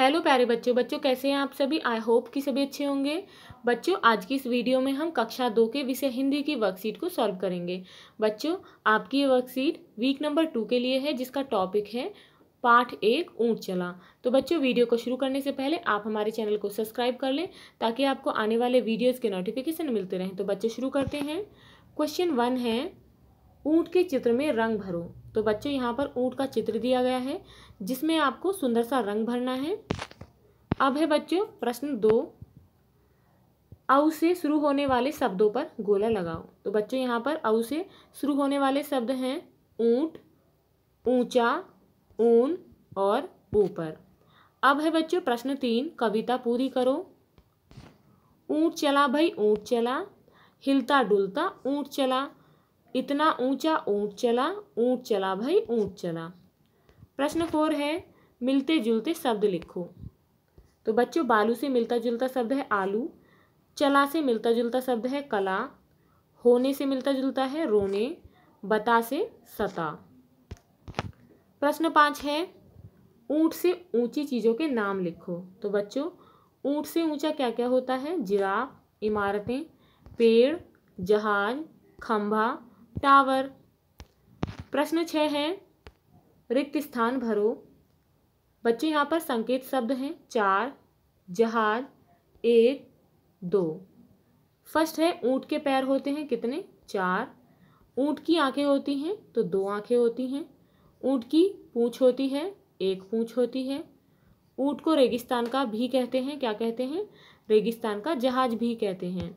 hello प्यारे बच्चों बच्चों कैसे हैं आप सभी आई होप कि सभी अच्छे होंगे बच्चों आज की इस वीडियो में हम कक्षा दो के विषय हिंदी की वर्कशीट को सॉल्व करेंगे बच्चों आपकी ये वर्कशीट वीक नंबर टू के लिए है जिसका टॉपिक है पाठ एक ऊँट चला तो बच्चों वीडियो को शुरू करने से पहले आप हमारे चैनल को सब्सक्राइब कर लें ताकि आपको आने वाले वीडियोज़ के नोटिफिकेशन मिलते रहें तो बच्चे शुरू करते हैं क्वेश्चन वन है ऊँट के चित्र में रंग भरो तो बच्चों यहाँ पर ऊँट का चित्र दिया गया है जिसमें आपको सुंदर सा रंग भरना है अब है बच्चों प्रश्न दो औ से शुरू होने वाले शब्दों पर गोला लगाओ तो बच्चों यहाँ पर औ से शुरू होने वाले शब्द हैं ऊँट ऊंचा ऊन और ऊपर अब है बच्चों प्रश्न तीन कविता पूरी करो ऊँट चला भाई ऊँट चला हिलता डुलता ऊँट चला इतना ऊंचा ऊँट चला ऊँट चला भाई ऊँट चला प्रश्न फोर है मिलते जुलते शब्द लिखो तो बच्चों बालू से मिलता जुलता शब्द है आलू चला से मिलता जुलता शब्द है कला होने से मिलता जुलता है रोने बता से सता प्रश्न पाँच है ऊँट से ऊंची चीज़ों के नाम लिखो तो बच्चों ऊँट से ऊंचा क्या क्या होता है जिराफ इमारतें पेड़ जहाज खंभा टावर प्रश्न छः है रिक्त स्थान भरो बच्चे यहाँ पर संकेत शब्द हैं चार जहाज एक दो फर्स्ट है ऊँट के पैर होते हैं कितने चार ऊँट की आंखें होती हैं तो दो आंखें होती हैं ऊँट की पूँछ होती है एक पूँछ होती है ऊँट को रेगिस्तान का भी कहते हैं क्या कहते हैं रेगिस्तान का जहाज भी कहते हैं